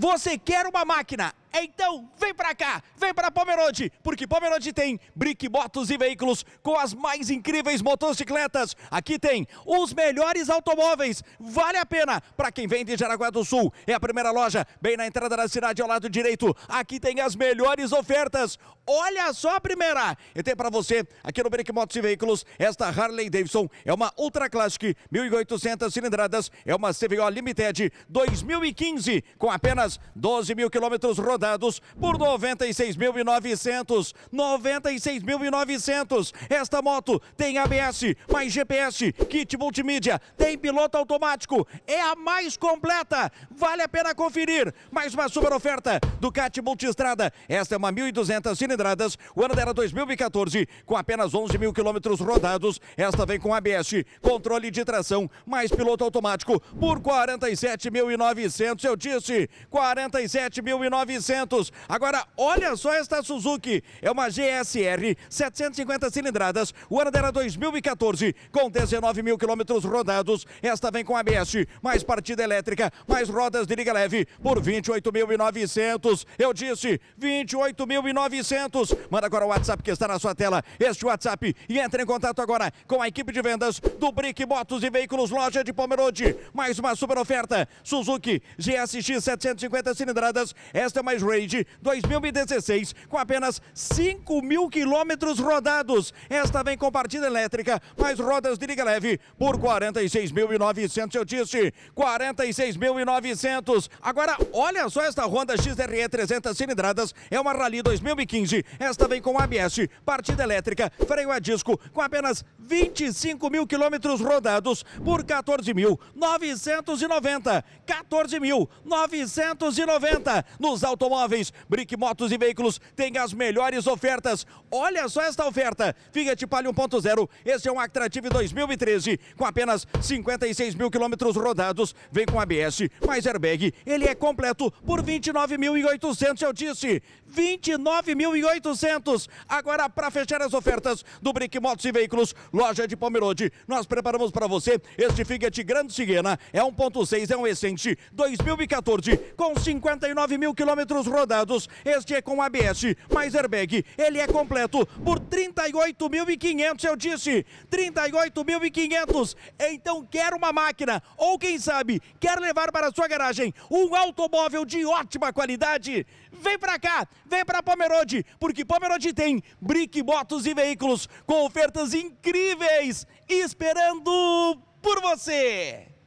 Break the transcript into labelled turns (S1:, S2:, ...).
S1: Você quer uma máquina então vem para cá, vem para Pomerode, porque Pomerode tem brick, motos e veículos com as mais incríveis motocicletas. Aqui tem os melhores automóveis, vale a pena para quem vem de Jaraguá do Sul. É a primeira loja, bem na entrada da cidade, ao lado direito. Aqui tem as melhores ofertas. Olha só a primeira! E tem para você, aqui no Brick Motos e Veículos, esta Harley Davidson é uma Ultra Classic, 1800 cilindradas, é uma CVO Limited 2015, com apenas 12 mil quilômetros rodados rodados por 96.900. 96.900. Esta moto tem ABS, mais GPS, kit multimídia, tem piloto automático. É a mais completa. Vale a pena conferir. Mais uma super oferta do CAT Multistrada. Esta é uma 1.200 cilindradas. O ano dela 2014, com apenas 11 mil quilômetros rodados. Esta vem com ABS, controle de tração, mais piloto automático por 47.900. Eu disse 47.900. Agora, olha só esta Suzuki. É uma GSR 750 cilindradas. O ano dela 2014, é com 19 mil quilômetros rodados. Esta vem com ABS, mais partida elétrica, mais rodas de liga leve por 28.900. Eu disse 28.900. Manda agora o WhatsApp que está na sua tela. Este WhatsApp e entre em contato agora com a equipe de vendas do Brick Motos e Veículos Loja de Pomerode. Mais uma super oferta. Suzuki GSX 750 cilindradas. Esta é mais Challenge Raid 2016 com apenas 5 mil quilômetros rodados. Esta vem com partida elétrica, mais rodas de liga leve por 46.900, eu disse, 46.900. Agora, olha só esta Honda XRE 300 cilindradas, é uma Rally 2015. Esta vem com ABS, partida elétrica, freio a disco, com apenas 25 mil quilômetros rodados por 14.990. 14.990 nos automóveis automóveis, Brick Motos e Veículos tem as melhores ofertas. Olha só esta oferta. Fiat Palio 1.0, este é um Actrative 2013, com apenas 56 mil quilômetros rodados. Vem com ABS, mais airbag, ele é completo por 29.800, eu disse. 29.800. Agora, para fechar as ofertas do Brick Motos e Veículos, loja de Pomerode, nós preparamos para você este Fiat Grande Siena. É 1.6, é um Essence 2014, com 59 mil quilômetros quilômetros rodados. Este é com ABS, mais airbag. Ele é completo por 38.500, eu disse. 38.500. Então quer uma máquina ou quem sabe quer levar para sua garagem um automóvel de ótima qualidade? Vem para cá, vem para Pomerode, porque Pomerode tem brick, motos e veículos com ofertas incríveis esperando por você.